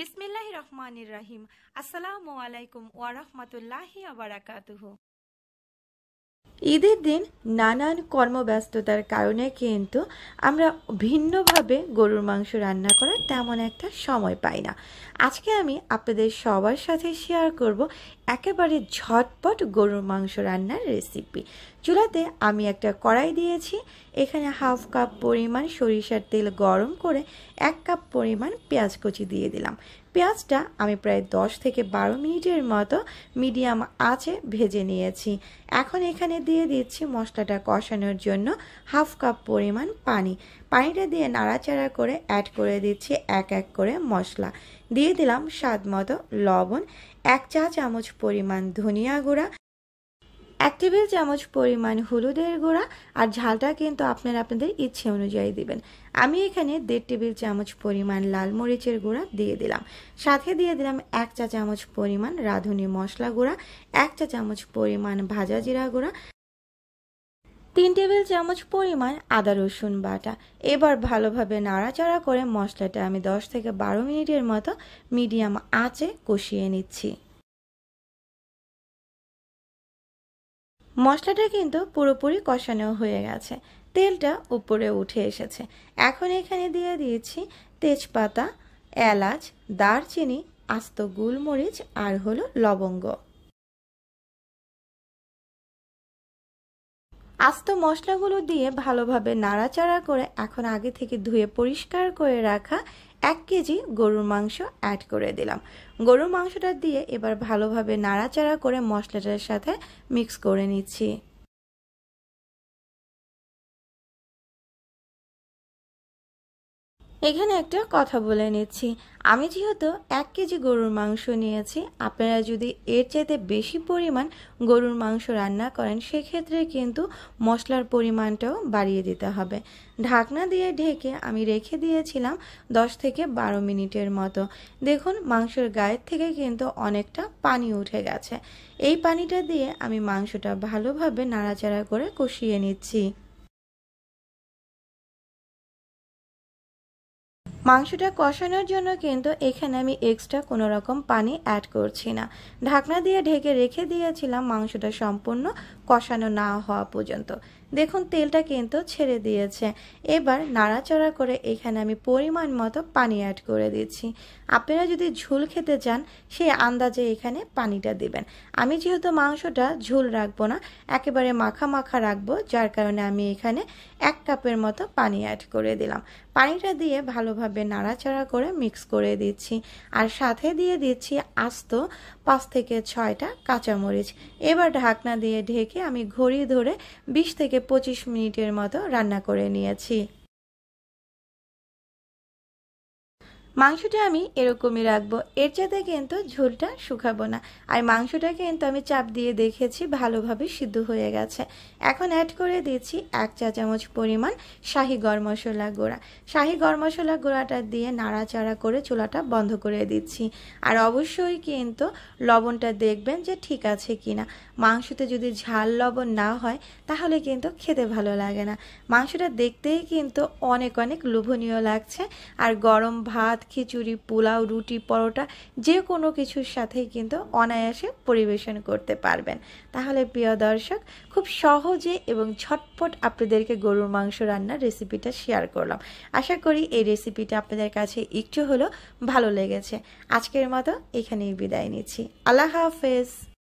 বিসমিল্লাহ রহমানির রাহিম আসসালামু আলাইকুম ওয়ারহমতুল্লাহি আবরাকাতুহু ঈদের দিন নানান কর্মব্যস্ততার কারণে কিন্তু আমরা ভিন্নভাবে গরুর মাংস রান্না করার তেমন একটা সময় পাই না আজকে আমি আপনাদের সবার সাথে শেয়ার করব একেবারে ঝটপট গরুর মাংস রান্নার রেসিপি চুলাতে আমি একটা কড়াই দিয়েছি এখানে হাফ কাপ পরিমাণ সরিষার তেল গরম করে এক কাপ পরিমাণ পেঁয়াজ কচি দিয়ে দিলাম পেঁয়াজটা আমি প্রায় দশ থেকে বারো মিনিটের মতো মিডিয়াম আছে ভেজে নিয়েছি এখন এখানে দিয়ে দিচ্ছি মশলাটা কষানোর জন্য হাফ কাপ পরিমাণ পানি পানিটা দিয়ে নাড়াচাড়া করে অ্যাড করে দিচ্ছি এক এক করে মশলা দিয়ে দিলাম স্বাদ মতো লবণ এক চা চামচ পরিমাণ ধনিয়া গুঁড়া এক টেবিল চামচ পরিমাণ হলুদের গুঁড়া আর ঝালটা কিন্তু আপনারা আপনাদের ইচ্ছে অনুযায়ী দিবেন আমি এখানে দেড় টেবিল চামচ পরিমাণ লাল মরিচের গুঁড়া দিয়ে দিলাম সাথে দিয়ে দিলাম এক চা চামচ পরিমাণ রাঁধুনি মশলা গুঁড়া এক চা চামচ পরিমাণ ভাজা জিরা গুঁড়া তিন টেবিল চামচ পরিমাণ আদা রসুন বাটা এবার ভালোভাবে নাড়াচাড়া করে মশলাটা আমি দশ থেকে বারো মিনিটের মতো মিডিয়াম আঁচে কষিয়ে নিচ্ছি মশলাটা কিন্তু পুরোপুরি কষানো হয়ে গেছে তেলটা উপরে উঠে এসেছে এখন এখানে দিয়ে দিয়েছি তেজপাতা এলাচ দারচিনি আস্ত গোলমরিচ আর হলো লবঙ্গ আস্ত মশলাগুলো দিয়ে ভালোভাবে নাড়াচাড়া করে এখন আগে থেকে ধুয়ে পরিষ্কার করে রাখা এক কেজি গরুর মাংস অ্যাড করে দিলাম গরুর মাংসটা দিয়ে এবার ভালোভাবে নাড়াচাড়া করে মশলাটার সাথে মিক্স করে নিচ্ছি এখানে একটা কথা বলে নিচ্ছি আমি যেহেতু এক কেজি গরুর মাংস নিয়েছি আপনারা যদি এর চাইতে বেশি পরিমাণ গরুর মাংস রান্না করেন সেক্ষেত্রে কিন্তু মশলার পরিমাণটাও বাড়িয়ে দিতে হবে ঢাকনা দিয়ে ঢেকে আমি রেখে দিয়েছিলাম দশ থেকে বারো মিনিটের মতো দেখুন মাংসের গায়ের থেকে কিন্তু অনেকটা পানি উঠে গেছে এই পানিটা দিয়ে আমি মাংসটা ভালোভাবে নাড়াচাড়া করে কষিয়ে নিচ্ছি মাংসটা কষানোর জন্য কিন্তু এখানে আমি এক্সট্রা কোনো রকম পানি অ্যাড করছি না ঢাকনা দিয়ে ঢেকে রেখে দিয়েছিলাম মাংসটা সম্পূর্ণ কষানো না হওয়া পর্যন্ত দেখুন তেলটা কিন্তু ছেড়ে দিয়েছে এবার নাড়াচাড়া করে এখানে আমি পরিমাণ মতো পানি অ্যাড করে দিচ্ছি আপনারা যদি ঝুল খেতে চান সেই আন্দাজে এখানে পানিটা দেবেন আমি যেহেতু মাংসটা ঝুল রাখবো না একেবারে মাখা মাখা রাখবো যার কারণে আমি এখানে এক কাপের মতো পানি অ্যাড করে দিলাম পানিটা দিয়ে ভালোভাবে নাড়াচাড়া করে মিক্স করে দিচ্ছি আর সাথে দিয়ে দিচ্ছি আস্ত পাঁচ থেকে ছয়টা কাঁচামরিচ এবার ঢাকনা দিয়ে ঢেকে আমি ঘড়ি ধরে বিশ থেকে থেকে পঁচিশ মিনিটের মতো রান্না করে নিয়েছি মাংসটা আমি এরকমই রাখবো এর চাতে কিন্তু ঝোলটা শুকাবো না আর মাংসটা কিন্তু আমি চাপ দিয়ে দেখেছি ভালোভাবে সিদ্ধ হয়ে গেছে এখন অ্যাড করে দিচ্ছি এক চা চামচ পরিমাণ শাহি গরম মশলা গুঁড়া শাহি গরম মশলা গুঁড়াটা দিয়ে নাড়াচাড়া করে চুলাটা বন্ধ করে দিচ্ছি আর অবশ্যই কিন্তু লবণটা দেখবেন যে ঠিক আছে কি না মাংসতে যদি ঝাল লবণ না হয় তাহলে কিন্তু খেতে ভালো লাগে না মাংসটা দেখতেই কিন্তু অনেক অনেক লোভনীয় লাগছে আর গরম ভাত খিচুড়ি পোলাও রুটি পরোটা যে কোনো কিছুর সাথেই কিন্তু অনায়াসে পরিবেশন করতে পারবেন তাহলে প্রিয় দর্শক খুব সহজে এবং ঝটপট আপনাদেরকে গরুর মাংস রান্নার রেসিপিটা শেয়ার করলাম আশা করি এই রেসিপিটা আপনাদের কাছে একটু হলেও ভালো লেগেছে আজকের মতো এখানেই বিদায় নিচ্ছি আল্লাহ হাফেজ